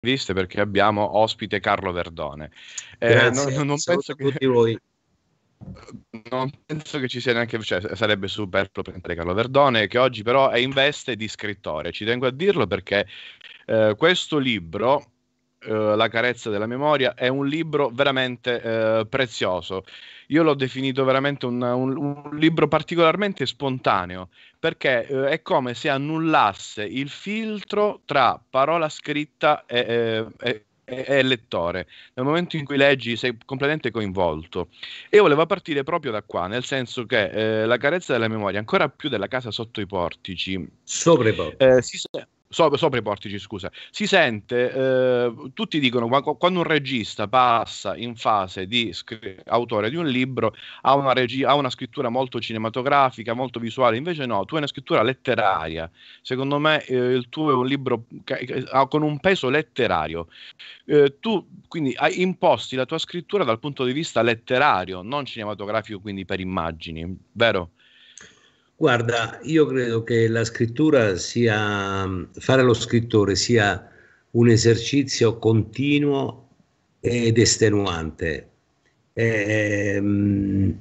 interviste perché abbiamo ospite Carlo Verdone. Eh, Grazie, non, non penso che... tutti voi. Non penso che ci sia neanche, cioè, sarebbe superfluo prendere Carlo Verdone, che oggi però è in veste di scrittore. Ci tengo a dirlo perché eh, questo libro eh, la carezza della memoria è un libro veramente eh, prezioso. Io l'ho definito veramente un, un, un libro particolarmente spontaneo perché eh, è come se annullasse il filtro tra parola scritta e, e, è lettore, nel momento in cui leggi sei completamente coinvolto. E volevo partire proprio da qua, nel senso che eh, la carezza della memoria, ancora più della casa sotto i portici, sopra i portici. Eh, si, So, sopra i portici, scusa, si sente, eh, tutti dicono quando un regista passa in fase di scr- autore di un libro ha una, regi- ha una, scrittura molto cinematografica, molto visuale, invece no, tu hai una scrittura letteraria, secondo me eh, il tuo è un libro che, con un peso letterario, eh, tu quindi hai imposti la tua scrittura dal punto di vista letterario, non cinematografico, quindi per immagini, vero? Guarda, io credo che la scrittura sia, fare lo scrittore sia un esercizio continuo ed estenuante. E, ehm,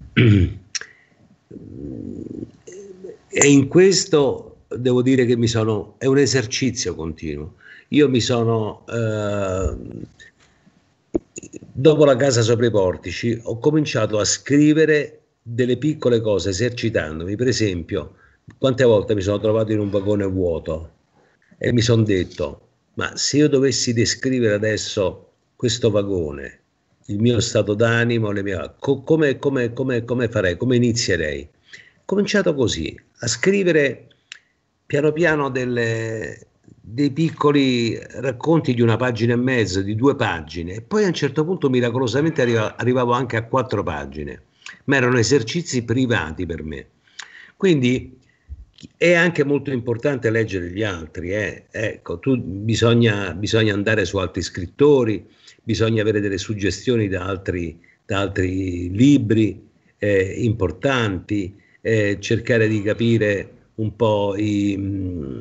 e in questo devo dire che mi sono, è un esercizio continuo. Io mi sono, eh, dopo la casa sopra i portici, ho cominciato a scrivere delle piccole cose, esercitandomi, per esempio, quante volte mi sono trovato in un vagone vuoto e mi sono detto, ma se io dovessi descrivere adesso questo vagone, il mio stato d'animo, le mie... Co- come, come, come, come farei, come inizierei? Ho cominciato così, a scrivere piano piano delle, dei piccoli racconti di una pagina e mezza, di due pagine, e poi a un certo punto miracolosamente arriva, arrivavo anche a quattro pagine ma erano esercizi privati per me. Quindi è anche molto importante leggere gli altri, eh? ecco, tu, bisogna, bisogna, andare su altri scrittori, bisogna avere delle suggestioni da altri, da altri libri eh, importanti, eh, cercare di capire un po' i, mm,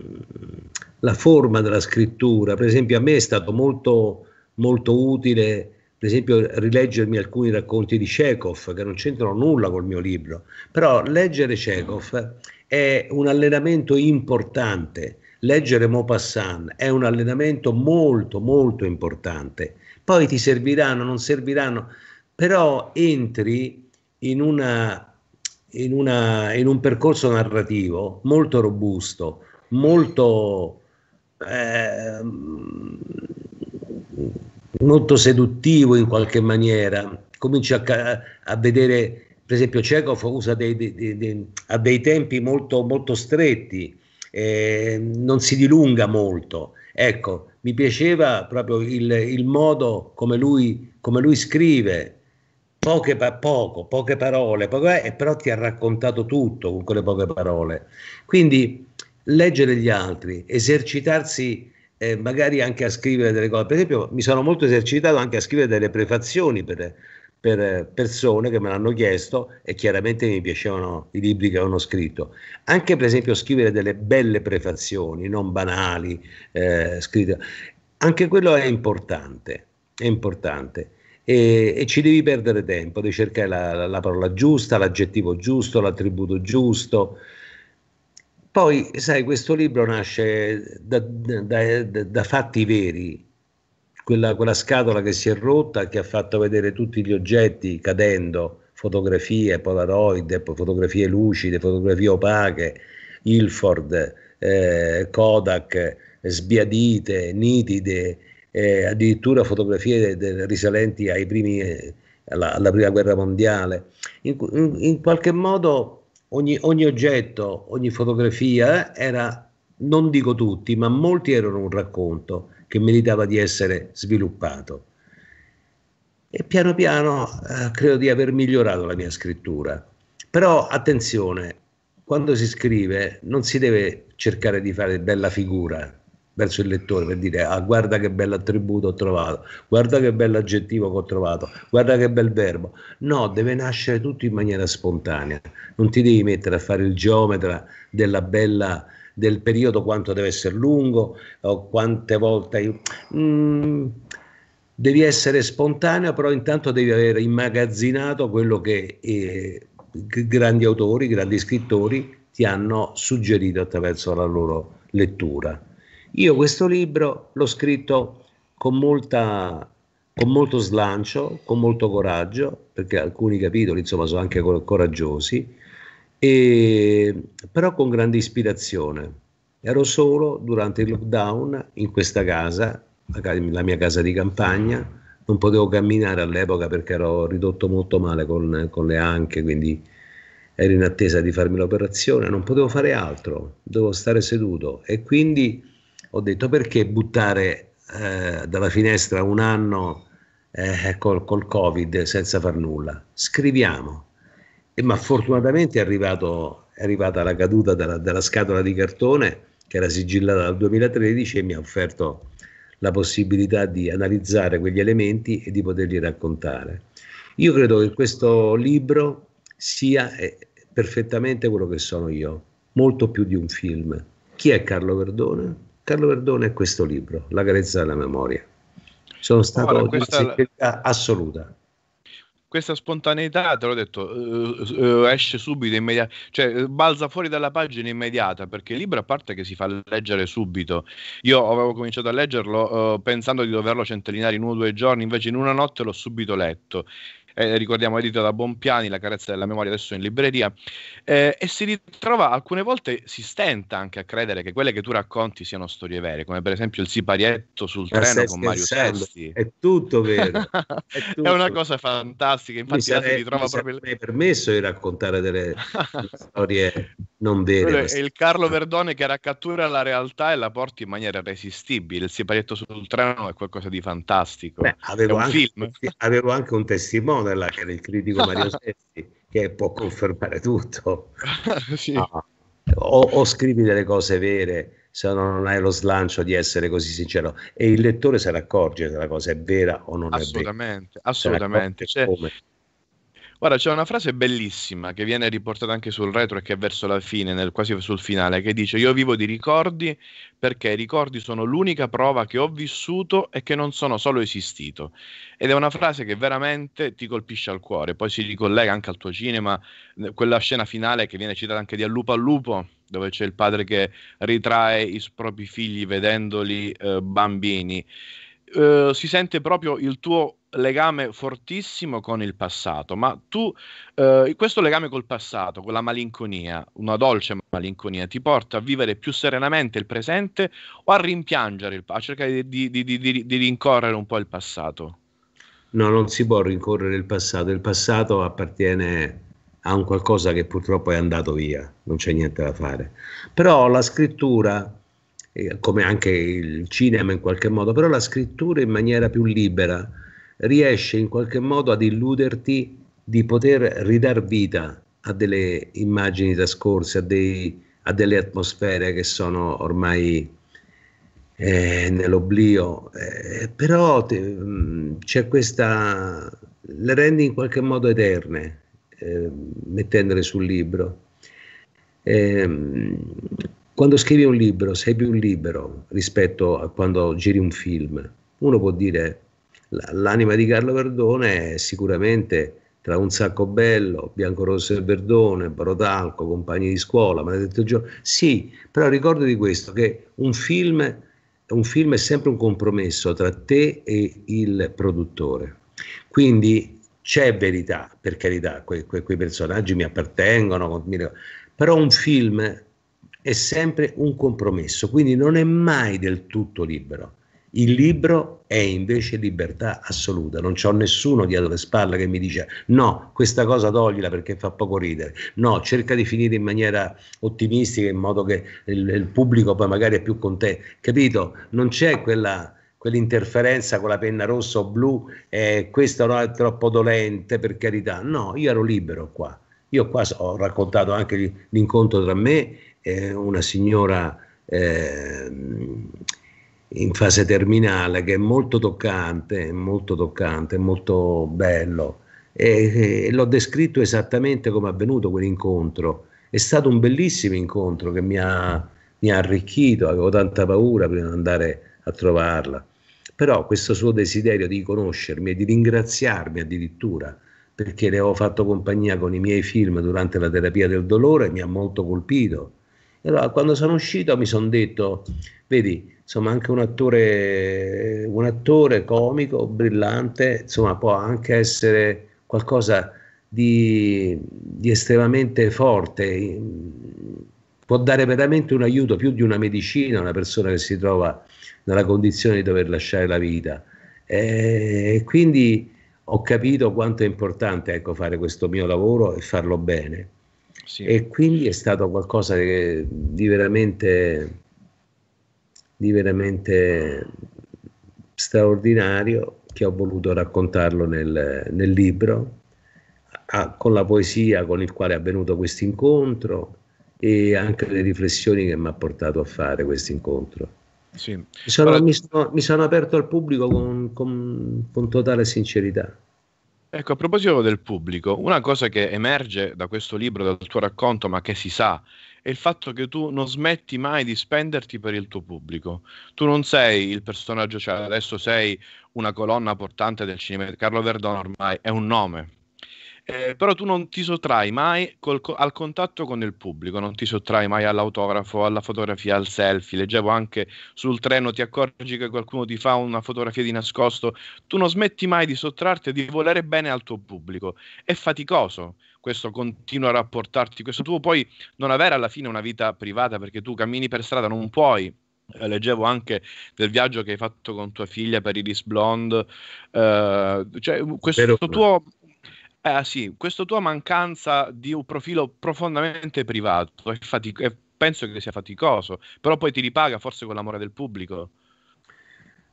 la forma della scrittura. Per esempio a me è stato molto, molto utile per esempio rileggermi alcuni racconti di Chekhov che non c'entrano nulla col mio libro, però leggere Chekhov è un allenamento importante, leggere Maupassant è un allenamento molto molto importante, poi ti serviranno, non serviranno, però entri in, una, in, una, in un percorso narrativo molto robusto, molto... Eh, molto seduttivo in qualche maniera. Cominci a, a vedere, per esempio, Chekhov usa dei, dei, dei, ha dei tempi molto, molto stretti, eh, non si dilunga molto. Ecco, mi piaceva proprio il, il modo come lui, come lui scrive, poche, poco, poche parole, poco, eh, però ti ha raccontato tutto con quelle poche parole. Quindi leggere gli altri, esercitarsi eh, magari anche a scrivere delle cose. Per esempio, mi sono molto esercitato anche a scrivere delle prefazioni per, per eh, persone che me l'hanno chiesto e chiaramente mi piacevano i libri che avevano scritto. Anche per esempio scrivere delle belle prefazioni, non banali, eh, scritte. Anche quello è importante, è importante. E, e, ci devi perdere tempo, devi cercare la, la, la parola giusta, l'aggettivo giusto, l'attributo giusto, poi, sai, questo libro nasce da, da, da, da fatti veri, quella, quella, scatola che si è rotta, che ha fatto vedere tutti gli oggetti cadendo, fotografie, polaroid, fotografie lucide, fotografie opache, Ilford, eh, Kodak, sbiadite, nitide, eh, addirittura fotografie de, de, risalenti primi, eh, alla, alla, prima guerra mondiale. in, in, in qualche modo ogni, ogni oggetto, ogni fotografia eh, era, non dico tutti, ma molti erano un racconto che meritava di essere sviluppato. E piano piano eh, credo di aver migliorato la mia scrittura. Però attenzione, quando si scrive non si deve cercare di fare bella figura, verso il lettore per dire ah, guarda che bello attributo ho trovato, guarda che bello aggettivo che ho trovato, guarda che bel verbo. No, deve nascere tutto in maniera spontanea, non ti devi mettere a fare il geometra della bella del periodo quanto deve essere lungo o quante volte io... mm, devi essere spontaneo però intanto devi aver immagazzinato quello che eh, grandi autori grandi scrittori ti hanno suggerito attraverso la loro lettura io questo libro l'ho scritto con, molta, con molto slancio, con molto coraggio, perché alcuni capitoli insomma sono anche coraggiosi, e, però con grande ispirazione. Ero solo durante il lockdown in questa casa, la mia casa di campagna, non potevo camminare all'epoca perché ero ridotto molto male con, con le anche, quindi ero in attesa di farmi l'operazione, non potevo fare altro, dovevo stare seduto e quindi ho detto perché buttare eh, dalla finestra un anno eh, col, col, Covid senza far nulla? Scriviamo. E, ma fortunatamente è, arrivato, è arrivata la caduta della, della scatola di cartone che era sigillata dal 2013 e mi ha offerto la possibilità di analizzare quegli elementi e di poterli raccontare. Io credo che questo libro sia eh, perfettamente quello che sono io, molto più di un film. Chi è Carlo Verdone? Carlo Verdone è questo libro, La carezza della memoria. Sono stato Ora, questa... assoluta questa spontaneità, te l'ho detto, uh, uh, esce subito, immediata, cioè balza fuori dalla pagina immediata, perché il libro a parte che si fa leggere subito. Io avevo cominciato a leggerlo uh, pensando di doverlo centellinare in uno o due giorni, invece in una notte l'ho subito letto eh, ricordiamo edito da Bompiani, La carezza della memoria adesso in libreria, eh, e si ritrova alcune volte, si stenta anche a credere che quelle che tu racconti siano storie vere, come per esempio il siparietto sul Ma treno con Mario Sesti. È tutto vero. È, tutto. è, una cosa fantastica, infatti mi sarei, si ritrova mi proprio... Mi permesso di raccontare delle storie non vede. È il Carlo Verdone che raccattura la realtà e la porta in maniera irresistibile. Il siparietto sul treno è qualcosa di fantastico. Beh, avevo, anche, avevo, anche, un testimone là, che era il critico Mario Sesti, che può confermare tutto. sì. no. o, o, scrivi delle cose vere se non hai lo slancio di essere così sincero e il lettore se ne accorge se la cosa è vera o non è vera assolutamente assolutamente cioè, Guarda, c'è una frase bellissima che viene riportata anche sul retro e che è verso la fine, nel, quasi sul finale, che dice io vivo di ricordi perché i ricordi sono l'unica prova che ho vissuto e che non sono solo esistito. Ed è una frase che veramente ti colpisce al cuore, poi si ricollega anche al tuo cinema, quella scena finale che viene citata anche di A lupo al lupo, dove c'è il padre che ritrae i propri figli vedendoli eh, bambini. Eh, si sente proprio il tuo legame fortissimo con il passato, ma tu eh, questo legame col passato, con la malinconia, una dolce malinconia, ti porta a vivere più serenamente il presente o a rimpiangere, il, a cercare di, di, di, di rincorrere un po' il passato? No, non si può rincorrere il passato, il passato appartiene a un qualcosa che purtroppo è andato via, non c'è niente da fare. Però la scrittura eh, come anche il cinema in qualche modo, però la scrittura in maniera più libera riesce in qualche modo ad illuderti di poter ridar vita a delle immagini trascorse, a, dei, a delle atmosfere che sono ormai eh, nell'oblio, eh, però te, mh, c'è questa, le rendi in qualche modo eterne eh, mettendole sul libro. Eh, quando scrivi un libro sei più libero rispetto a quando giri un film. Uno può dire l'anima di Carlo Verdone è sicuramente tra un sacco bello, Bianco Rosso e Verdone, Brotalco, compagni di scuola, Maledetto Giorno. Sì, però ricordo di questo, che un film, un film, è sempre un compromesso tra te e il produttore. Quindi c'è verità, per carità, que, que, quei personaggi mi appartengono, però un film è sempre un compromesso, quindi non è mai del tutto libero. Il libro è invece libertà assoluta, non c'ho nessuno dietro le spalle che mi dice no, questa cosa toglila perché fa poco ridere, no, cerca di finire in maniera ottimistica in modo che il, il pubblico poi magari è più con te, capito? Non c'è quella, quell'interferenza con la penna rossa o blu, eh, questo no, è troppo dolente per carità, no, io ero libero qua, io qua ho raccontato anche l'incontro tra me eh, una signora eh, in fase terminale che è molto toccante, molto toccante, molto bello. E, e l'ho descritto esattamente come è avvenuto quell'incontro. È stato un bellissimo incontro che mi ha, mi ha arricchito, avevo tanta paura prima di andare a trovarla. Però questo suo desiderio di conoscermi e di ringraziarmi addirittura perché le ho fatto compagnia con i miei film durante la terapia del dolore mi ha molto colpito e allora quando sono uscito mi sono detto, vedi, insomma anche un attore, un attore comico, brillante, insomma può anche essere qualcosa di, di estremamente forte, può dare veramente un aiuto più di una medicina a una persona che si trova nella condizione di dover lasciare la vita. E quindi ho capito quanto è importante ecco, fare questo mio lavoro e farlo bene sì. e quindi è stato qualcosa di veramente di veramente straordinario che ho voluto raccontarlo nel, nel libro a, con la poesia con il quale è avvenuto questo incontro e anche le riflessioni che mi ha portato a fare questo incontro sì. mi, sono, Però... mi, sono, mi, sono, aperto al pubblico con, con, con totale sincerità Ecco, a proposito del pubblico, una cosa che emerge da questo libro, dal tuo racconto, ma che si sa, è il fatto che tu non smetti mai di spenderti per il tuo pubblico. Tu non sei il personaggio, cioè adesso sei una colonna portante del cinema. Carlo Verdone ormai è un nome, eh, però tu non ti sottrai mai col, al contatto con il pubblico, non ti sottrai mai all'autografo, alla fotografia, al selfie. Leggevo anche sul treno, ti accorgi che qualcuno ti fa una fotografia di nascosto. Tu non smetti mai di sottrarti e di volere bene al tuo pubblico. È faticoso questo continuo a rapportarti, questo tuo poi non avere alla fine una vita privata perché tu cammini per strada, non puoi eh, leggevo anche del viaggio che hai fatto con tua figlia per Iris Blonde, eh, cioè questo Vero. tuo eh sì, questa tua mancanza di un profilo profondamente privato, è fatic- è, eh, penso che sia faticoso, però poi ti ripaga forse con l'amore del pubblico.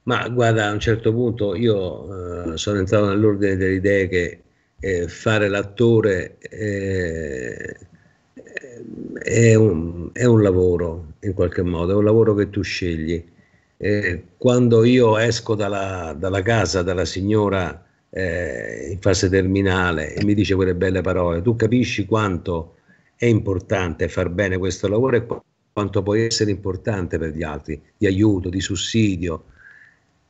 Ma guarda, a un certo punto io eh, sono entrato nell'ordine delle idee che eh, fare l'attore eh, è, un, è, un, lavoro in qualche modo, è un lavoro che tu scegli. Eh, quando io esco dalla, dalla casa, dalla signora eh, in fase terminale e mi dice quelle belle parole, tu capisci quanto è importante far bene questo lavoro e quanto può essere importante per gli altri, di aiuto, di sussidio.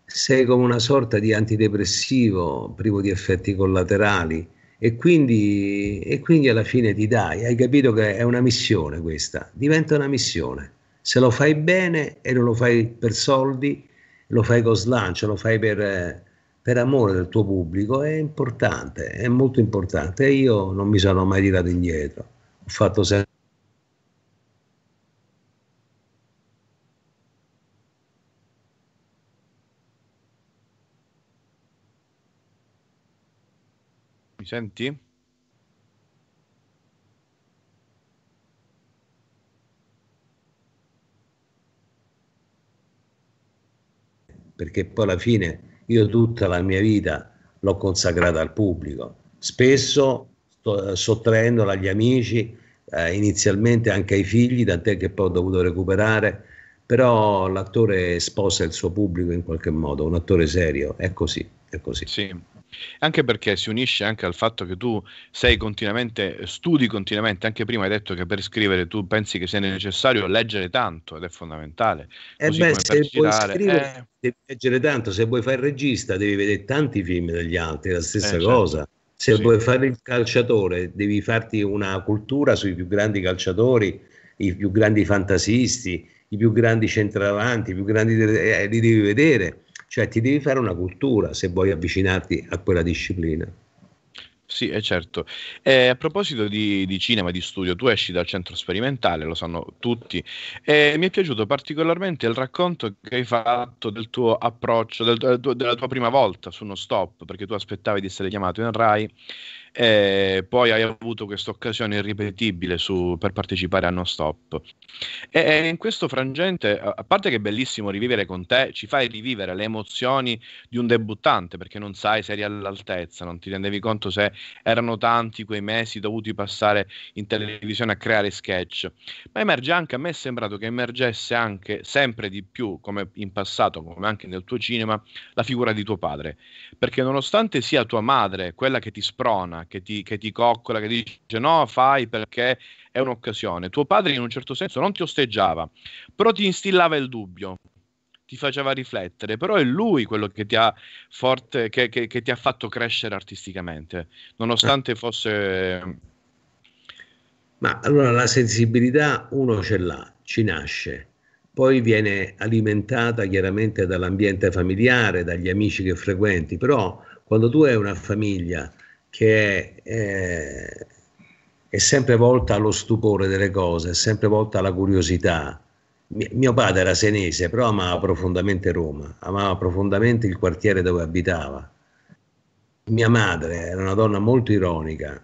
Sei come una sorta di antidepressivo privo di effetti collaterali e quindi, e quindi alla fine ti dai, hai capito che è una missione questa, diventa una missione. Se lo fai bene e non lo fai per soldi, lo fai con slancio, lo fai per, eh, per amore del tuo pubblico è importante, è molto importante e io non mi sono mai tirato indietro, ho fatto sempre Mi senti? Perché poi alla fine io tutta la mia vita l'ho consacrata al pubblico, spesso eh, sottraendola agli amici, eh, inizialmente anche ai figli, tant'è che poi ho dovuto recuperare, però l'attore sposa il suo pubblico in qualche modo, un attore serio, è così, è così. Sì anche perché si unisce anche al fatto che tu sei continuamente, studi continuamente, anche prima hai detto che per scrivere tu pensi che sia necessario leggere tanto ed è fondamentale. Eh Così beh, se girare, scrivere, eh... devi leggere tanto, se vuoi fare il regista devi vedere tanti film degli altri, la stessa eh, certo. cosa. Certo. Se sì. vuoi fare il calciatore devi farti una cultura sui più grandi calciatori, i più grandi fantasisti, i più grandi centravanti, i più grandi, eh, li devi vedere cioè ti devi fare una cultura se vuoi avvicinarti a quella disciplina. Sì, è certo. Eh, a proposito di, di cinema, di studio, tu esci dal centro sperimentale, lo sanno tutti, e mi è piaciuto particolarmente il racconto che hai fatto del tuo approccio, del, del, della tua prima volta su uno stop, perché tu aspettavi di essere chiamato in RAI e poi hai avuto questa occasione irripetibile su, per partecipare a No Stop. E, e, in questo frangente, a parte che è bellissimo rivivere con te, ci fai rivivere le emozioni di un debuttante perché non sai se eri all'altezza, non ti rendevi conto se erano tanti quei mesi dovuti passare in televisione a creare sketch. Ma emerge anche, a me è sembrato che emergesse anche sempre di più, come in passato, come anche nel tuo cinema, la figura di tuo padre. Perché nonostante sia tua madre quella che ti sprona, che ti, che ti coccola, che ti dice no, fai perché è un'occasione. Tuo padre in un certo senso non ti osteggiava, però ti instillava il dubbio, ti faceva riflettere, però è lui quello che ti ha, forte, che, che, che ti ha fatto crescere artisticamente, nonostante eh. fosse... Ma allora la sensibilità uno ce l'ha, ci nasce, poi viene alimentata chiaramente dall'ambiente familiare, dagli amici che frequenti, però quando tu hai una famiglia che eh, è sempre volta allo stupore delle cose, è sempre volta alla curiosità. Mi, mio padre era senese, però amava profondamente Roma, amava profondamente il quartiere dove abitava. Mia madre era una donna molto ironica,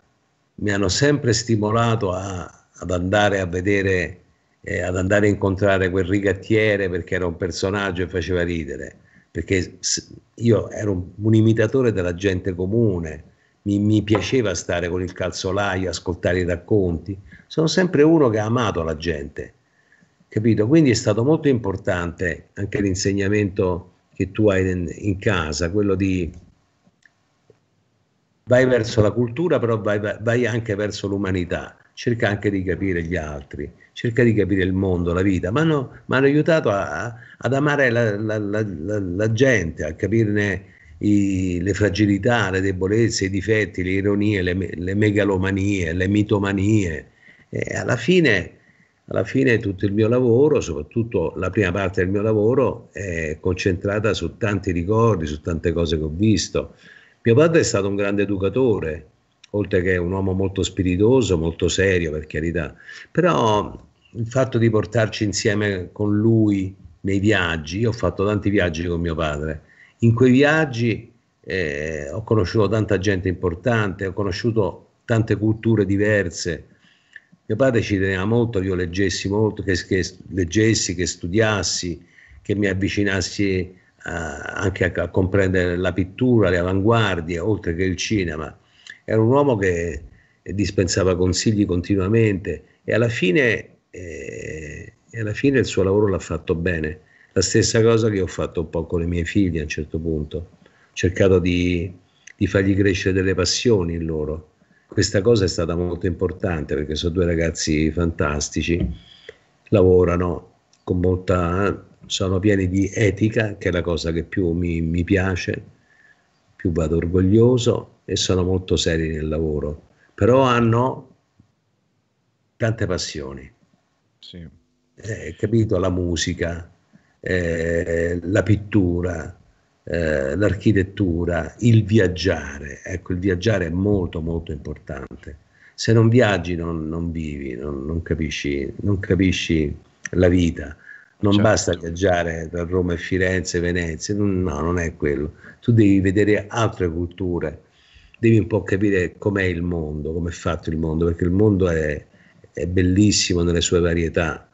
mi hanno sempre stimolato a, ad andare a vedere, eh, ad andare a incontrare quel rigattiere perché era un personaggio e faceva ridere, perché io ero un, un imitatore della gente comune, mi, mi piaceva stare con il calzolaio, ascoltare i racconti. Sono sempre uno che ha amato la gente, capito? Quindi è stato molto importante anche l'insegnamento che tu hai in, in casa, quello di vai verso la cultura, però vai, vai anche verso l'umanità cerca anche di capire gli altri, cerca di capire il mondo, la vita. Mi hanno, aiutato a, ad amare la, la, la, la, gente, a capirne i, le fragilità, le debolezze, i difetti, le ironie, le, le megalomanie, le mitomanie. E alla fine, alla fine tutto il mio lavoro, soprattutto la prima parte del mio lavoro, è concentrata su tanti ricordi, su tante cose che ho visto. Mio padre è stato un grande educatore, oltre che un uomo molto spiritoso, molto serio per carità, però il fatto di portarci insieme con lui nei viaggi, io ho fatto tanti viaggi con mio padre, in quei viaggi eh, ho conosciuto tanta gente importante, ho conosciuto tante culture diverse. Mio padre ci teneva molto che io leggessi molto, che, che leggessi, che studiassi, che mi avvicinassi a, eh, anche a, a, comprendere la pittura, le avanguardie, oltre che il cinema. Era un uomo che eh, dispensava consigli continuamente e alla fine, eh, alla fine il suo lavoro l'ha fatto bene la stessa cosa che ho fatto un po' con i miei figli a un certo punto, ho cercato di, di fargli crescere delle passioni in loro. Questa cosa è stata molto importante perché sono due ragazzi fantastici, lavorano con molta, sono pieni di etica, che è la cosa che più mi, mi piace, più vado orgoglioso e sono molto seri nel lavoro, però hanno tante passioni. Sì. Eh, capito la musica, eh, la pittura, eh, l'architettura, il viaggiare. Ecco, il viaggiare è molto molto importante. Se non viaggi non, non vivi, non, non, capisci, non, capisci, la vita. Non certo. basta viaggiare tra Roma e Firenze, Venezia, no, non è quello. Tu devi vedere altre culture, devi un po' capire com'è il mondo, com'è fatto il mondo, perché il mondo è, è bellissimo nelle sue varietà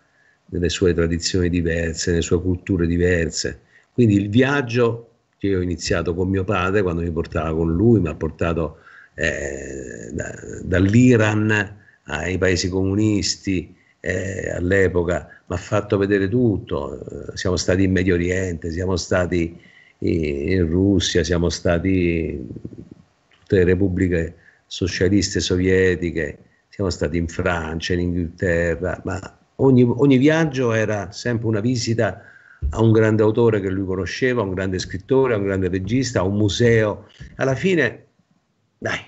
nelle sue tradizioni diverse, nelle sue culture diverse. Quindi il viaggio che ho iniziato con mio padre quando mi portava con lui, mi ha portato eh, da, dall'Iran ai paesi comunisti eh, all'epoca, mi ha fatto vedere tutto, siamo stati in Medio Oriente, siamo stati in Russia, siamo stati in tutte le repubbliche socialiste sovietiche, siamo stati in Francia, in Inghilterra, ma Ogni, ogni, viaggio era sempre una visita a un grande autore che lui conosceva, a un grande scrittore, a un grande regista, a un museo. Alla fine, dai,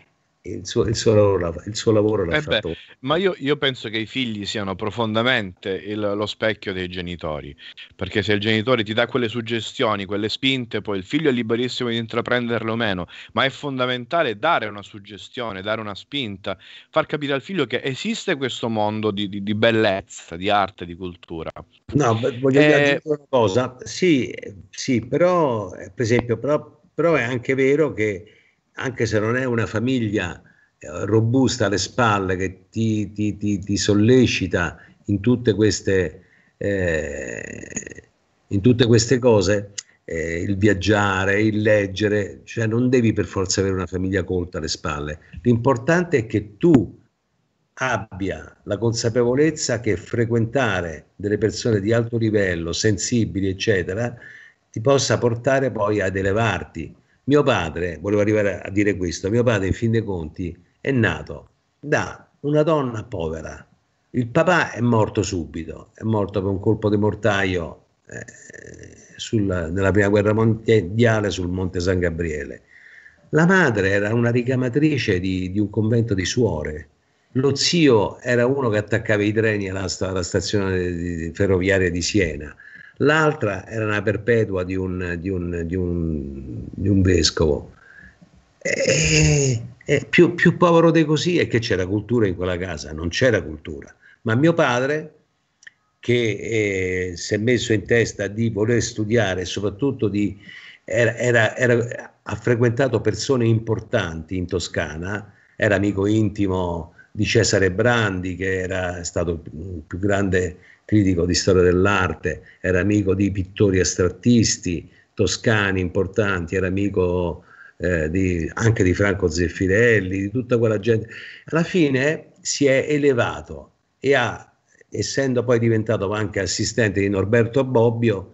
il suo, il suo, lavoro, il suo lavoro l'ha eh fatto. ma io, io, penso che i figli siano profondamente il, lo specchio dei genitori, perché se il genitore ti dà quelle suggestioni, quelle spinte, poi il figlio è liberissimo di intraprenderlo o meno, ma è fondamentale dare una suggestione, dare una spinta, far capire al figlio che esiste questo mondo di, di, di bellezza, di arte, di cultura. No, beh, voglio dire eh, una cosa, sì, sì, però eh, per esempio, però, però è anche vero che anche se non è una famiglia eh, robusta alle spalle che ti, ti, ti, ti sollecita in tutte queste, eh, in tutte queste cose, eh, il viaggiare, il leggere, cioè non devi per forza avere una famiglia colta alle spalle. L'importante è che tu abbia la consapevolezza che frequentare delle persone di alto livello, sensibili, eccetera, ti possa portare poi ad elevarti mio padre, volevo arrivare a dire questo, mio padre in fin dei conti è nato da una donna povera. Il papà è morto subito, è morto per un colpo di mortaio eh, sulla, nella prima guerra mondiale sul Monte San Gabriele. La madre era una ricamatrice di, di, un convento di suore. Lo zio era uno che attaccava i treni alla, alla stazione ferroviaria di Siena l'altra era una perpetua di un, di un, di un, di un vescovo. E, e più, più, povero di così è che c'era cultura in quella casa, non c'era cultura. Ma mio padre, che eh, si è messo in testa di voler studiare e soprattutto di, era, era, era, ha frequentato persone importanti in Toscana, era amico intimo di Cesare Brandi, che era stato il più grande critico di storia dell'arte, era amico di pittori astrattisti toscani importanti, era amico eh, di, anche di Franco Zeffirelli, di tutta quella gente. Alla fine si è elevato e ha, essendo poi diventato anche assistente di Norberto Bobbio,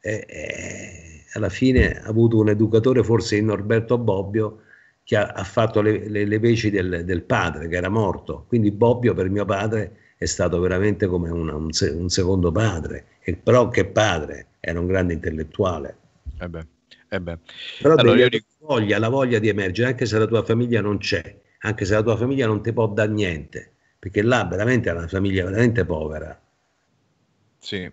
eh, eh, alla fine ha avuto un educatore, forse in Norberto Bobbio, che ha, ha fatto le, le, le veci del, del, padre che era morto. Quindi Bobbio per mio padre è stato veramente come una, un, se, un, secondo padre, e, però che padre, era un grande intellettuale. Eh beh, eh beh. Però allora, dico... voglia, la voglia di emergere, anche se la tua famiglia non c'è, anche se la tua famiglia non ti può dare niente, perché là veramente è una famiglia veramente povera. Sì.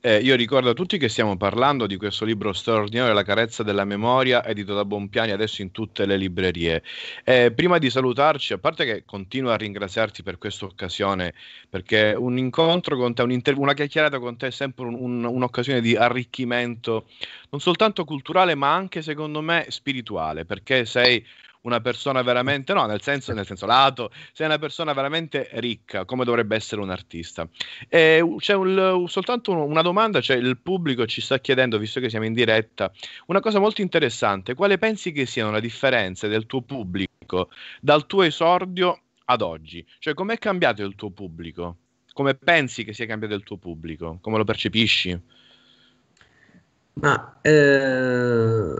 Eh, io ricordo a tutti che stiamo parlando di questo libro straordinario, La carezza della memoria, edito da Bompiani adesso in tutte le librerie. Eh, prima di salutarci, a parte che continuo a ringraziarti per questa occasione, perché un incontro con te, un inter- una chiacchierata con te è sempre un, un, un'occasione di arricchimento, non soltanto culturale, ma anche secondo me spirituale, perché sei una persona veramente, no, nel senso, nel senso lato, sei una persona veramente ricca, come dovrebbe essere un artista. E c'è un, soltanto una domanda, cioè il pubblico ci sta chiedendo, visto che siamo in diretta, una cosa molto interessante, quale pensi che siano le differenze del tuo pubblico dal tuo esordio ad oggi? Cioè com'è cambiato il tuo pubblico? Come pensi che sia cambiato il tuo pubblico? Come lo percepisci? Ma eh,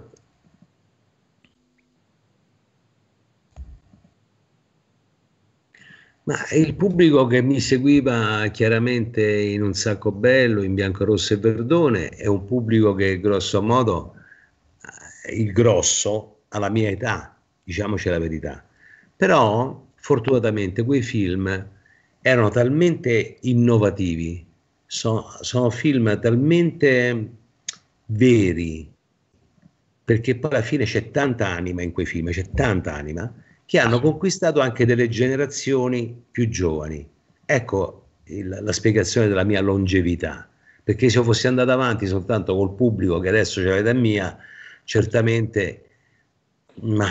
Ma il pubblico che mi seguiva chiaramente in un sacco bello, in bianco, rosso e verdone, è un pubblico che grosso modo, il grosso, alla mia età, diciamoci la verità. Però, fortunatamente, quei film erano talmente innovativi, sono, sono film talmente veri, perché poi alla fine c'è tanta anima in quei film, c'è tanta anima, che hanno conquistato anche delle generazioni più giovani. Ecco il, la spiegazione della mia longevità, perché se io fossi andato avanti soltanto col pubblico che adesso c'è l'età mia, certamente ma,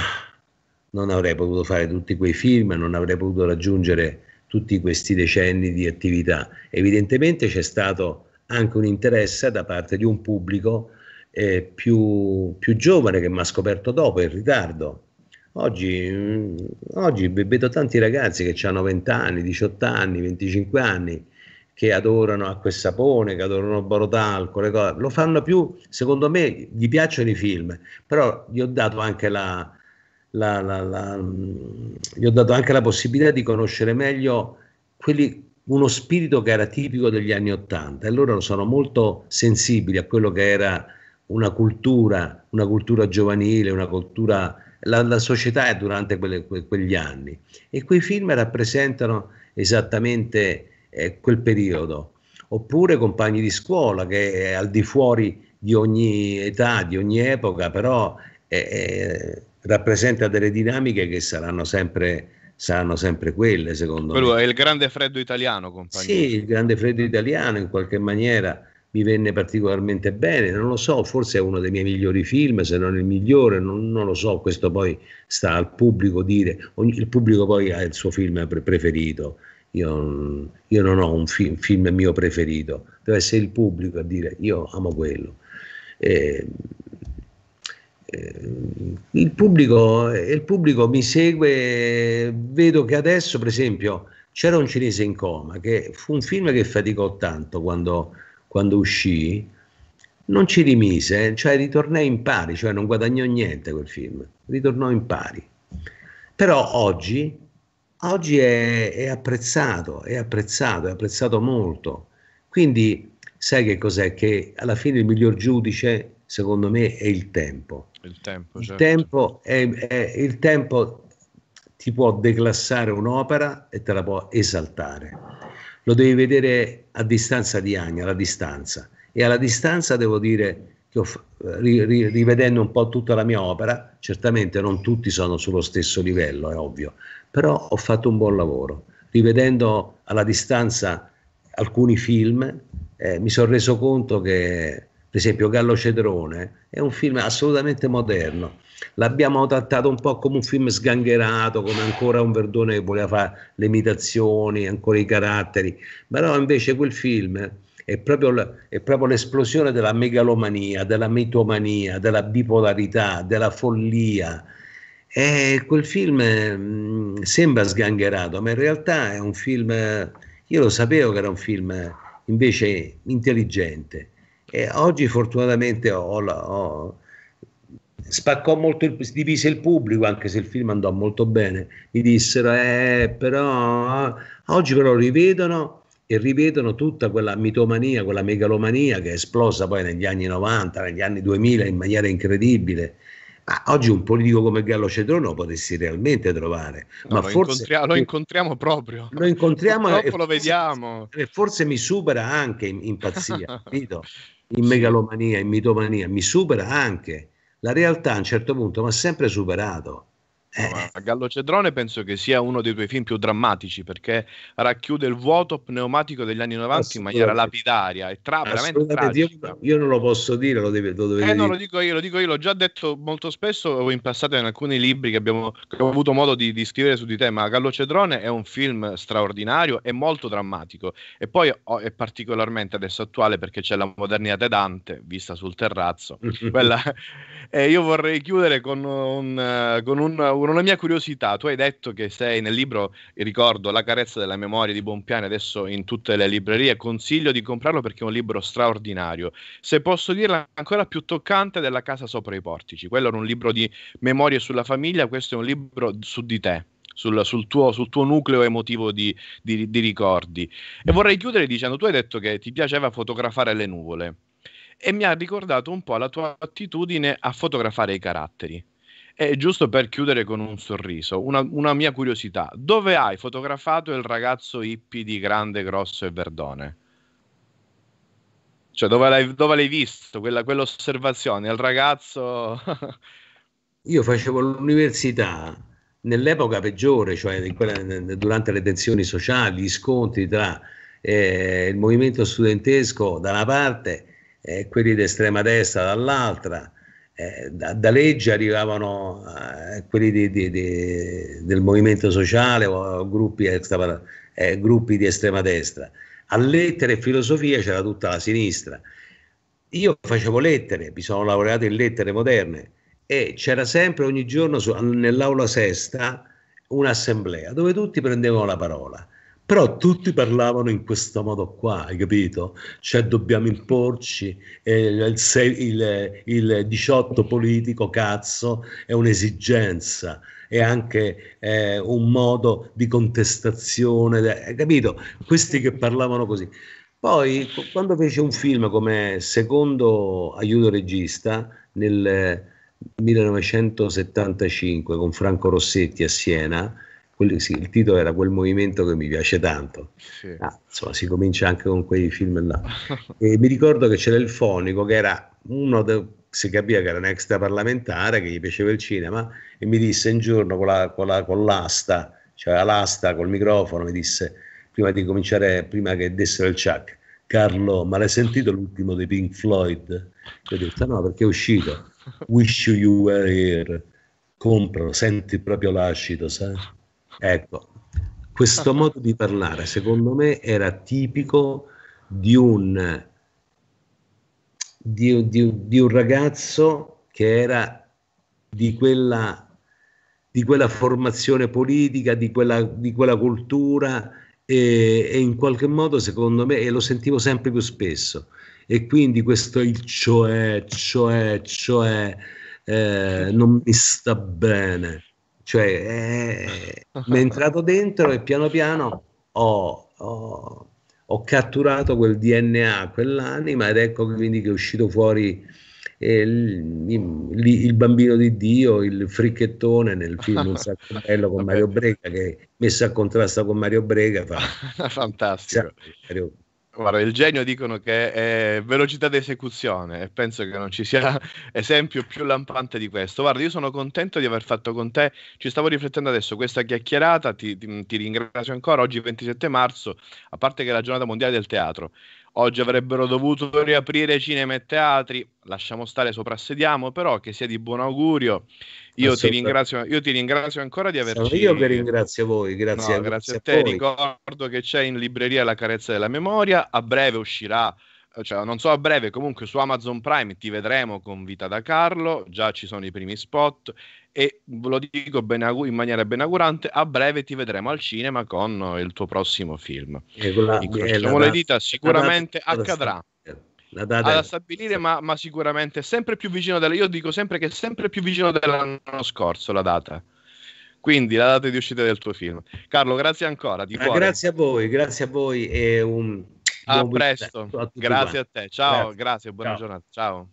non avrei potuto fare tutti quei film, non avrei potuto raggiungere tutti questi decenni di attività. Evidentemente c'è stato anche un interesse da parte di un pubblico eh, più, più giovane che mi ha scoperto dopo, in ritardo, Oggi, oggi vedo tanti ragazzi che hanno 20 anni, 18 anni, 25 anni che adorano acqua e sapone, che adorano Borotalco, le cose. lo fanno più, secondo me gli piacciono i film, però gli ho dato anche la, la, la, la mm, gli ho dato anche la possibilità di conoscere meglio quelli, uno spirito che era tipico degli anni Ottanta e loro sono molto sensibili a quello che era una cultura, una cultura giovanile, una cultura la, la società durante quelle, que, quegli anni. E quei film rappresentano esattamente eh, quel periodo. Oppure compagni di scuola che è al di fuori di ogni età, di ogni epoca, però eh, eh rappresenta delle dinamiche che saranno sempre saranno sempre quelle, secondo Quello me. Quello è il grande freddo italiano, compagno. Sì, il grande freddo italiano in qualche maniera mi venne particolarmente bene, non lo so, forse è uno dei miei migliori film, se non il migliore, non, non lo so, questo poi sta al pubblico dire, ogni, il pubblico poi ha il suo film preferito, io, io, non ho un film, film, mio preferito, deve essere il pubblico a dire io amo quello. Eh, il pubblico, il pubblico, mi segue, vedo che adesso per esempio c'era un cinese in coma, che fu un film che faticò tanto quando quando uscì, non ci rimise, eh, cioè ritornò in pari, cioè non guadagnò niente quel film, ritornò in pari. Però oggi, oggi è, è apprezzato, è apprezzato, è apprezzato molto. Quindi sai che cos'è? Che alla fine il miglior giudice, secondo me, è il tempo. Il tempo, certo. tempo, certo. è, è, il tempo ti può declassare un'opera e te la può esaltare lo devi vedere a distanza di anni, alla distanza. E alla distanza devo dire che ho, eh, ri, ri, rivedendo un po' tutta la mia opera, certamente non tutti sono sullo stesso livello, è ovvio, però ho fatto un buon lavoro. Rivedendo alla distanza alcuni film, eh, mi sono reso conto che per esempio Gallo Cedrone, è un film assolutamente moderno. L'abbiamo trattato un po' come un film sgangherato, come ancora un Verdone che voleva fare le imitazioni, ancora i caratteri, però invece quel film è proprio, è proprio l'esplosione della megalomania, della mitomania, della bipolarità, della follia. E quel film mm, sembra sgangherato, ma in realtà è un film, io lo sapevo che era un film invece intelligente e oggi fortunatamente ho la, ho, spaccò molto, il, divise il pubblico, anche se il film andò molto bene. Mi dissero, eh, però oggi però rivedono e rivedono tutta quella mitomania, quella megalomania che è esplosa poi negli anni 90, negli anni 2000 in maniera incredibile. Ah, oggi un politico come Gallo Cedrono lo potresti realmente trovare, no, ma lo forse incontria- lo incontriamo proprio. Lo incontriamo e lo forse, vediamo. E forse mi supera anche in, in pazzia, capito? in megalomania, in mitomania, mi supera anche. La realtà a un certo punto mi ha sempre superato. Eh. eh. Gallo Cedrone penso che sia uno dei tuoi film più drammatici perché racchiude il vuoto pneumatico degli anni 90 in maniera lapidaria e tra, veramente io, io, non lo posso dire, lo, deve, lo dovete eh, no, lo dico io, lo dico io, l'ho già detto molto spesso in passato in alcuni libri che, abbiamo, che ho avuto modo di, di, scrivere su di te, ma Gallo Cedrone è un film straordinario e molto drammatico e poi oh, è particolarmente adesso attuale perché c'è la modernità di Dante vista sul terrazzo. Quella, eh, io vorrei chiudere con un, eh, con un con una, mia curiosità, tu hai detto che sei nel libro, ricordo, La carezza della memoria di Bonpiani, adesso in tutte le librerie, consiglio di comprarlo perché è un libro straordinario. Se posso dirla, ancora più toccante della casa sopra i portici. Quello era un libro di memorie sulla famiglia, questo è un libro su di te. Sul, sul, tuo, sul, tuo, nucleo emotivo di, di, di, ricordi. E vorrei chiudere dicendo: tu hai detto che ti piaceva fotografare le nuvole e mi ha ricordato un po' la tua attitudine a fotografare i caratteri. E eh, giusto per chiudere con un sorriso, una, una mia curiosità, dove hai fotografato il ragazzo hippie di grande, grosso e verdone? Cioè, dove l'hai, dove l'hai visto quella, quell'osservazione? Il ragazzo... Io facevo l'università nell'epoca peggiore, cioè quella, durante le tensioni sociali, gli scontri tra eh, il movimento studentesco da una parte e eh, quelli d'estrema destra dall'altra, eh, da, da, legge arrivavano eh, quelli di, di, di, del movimento sociale o gruppi, extra, eh, gruppi, di estrema destra. A lettere e filosofia c'era tutta la sinistra. Io facevo lettere, mi sono laureato in lettere moderne e c'era sempre ogni giorno su, nell'aula sesta un'assemblea dove tutti prendevano la parola però tutti parlavano in questo modo qua, hai capito? Cioè dobbiamo imporci, eh, il, il, il 18 politico, cazzo, è un'esigenza è anche eh, un modo di contestazione, eh, hai capito? Questi che parlavano così. Poi quando fece un film come secondo aiuto regista nel 1975 eh, con Franco Rossetti a Siena, quello, sì, il titolo era quel movimento che mi piace tanto. Sì. Ah, insomma, si comincia anche con quei film là. e mi ricordo che c'era il fonico che era uno de, si capiva che era un extra parlamentare che gli piaceva il cinema e mi disse un giorno con, la, con, la, con l'asta, cioè l'asta col microfono, mi disse prima di cominciare, prima che dessero il ciak, Carlo, ma l'hai sentito l'ultimo dei Pink Floyd? Io ho detto no, perché è uscito. Wish you were here. Compro, senti proprio l'acido, sai? Ecco, questo ah. modo di parlare, secondo me, era tipico di un, di, di, di un ragazzo che era di quella, di quella formazione politica, di quella, di quella cultura e, e, in qualche modo, secondo me, e lo sentivo sempre più spesso. E quindi questo il cioè, cioè, cioè, eh, non mi sta bene cioè, eh, mi è entrato dentro e piano piano ho, ho, ho, catturato quel DNA, quell'anima ed ecco quindi che è uscito fuori eh, il, il, il, bambino di Dio, il fricchettone nel film Un sacco bello con Mario Brega che messo a contrasto con Mario Brega fa... Fantastico. Mario, Guarda, il genio dicono che è velocità di esecuzione e penso che non ci sia esempio più lampante di questo. Guarda, io sono contento di aver fatto con te, ci stavo riflettendo adesso questa chiacchierata, ti, ti, ti ringrazio ancora, oggi 27 marzo, a parte che è la giornata mondiale del teatro, Oggi avrebbero dovuto riaprire cinema e teatri, lasciamo stare, soprassediamo, però che sia di buon augurio. Io, ti ringrazio, io ti ringrazio, ancora di averci... Sono io che ringrazio voi, grazie, no, grazie, grazie a te. A Ricordo che c'è in libreria La carezza della memoria, a breve uscirà cioè, non so a breve, comunque su Amazon Prime ti vedremo con Vita da Carlo, già ci sono i primi spot e ve lo dico benagu- in maniera benaugurante, a breve ti vedremo al cinema con il tuo prossimo film. Incrociamo le dita, sicuramente la, accadrà. La data da stabilire, ma, ma, sicuramente sempre più vicino della, io dico sempre che è sempre più vicino dell'anno scorso la data quindi la data di uscita del tuo film. Carlo, grazie ancora. Di ah, grazie a voi, grazie a voi e un, a presto, a grazie a te. Ciao, grazie, grazie buona Ciao. giornata. Ciao.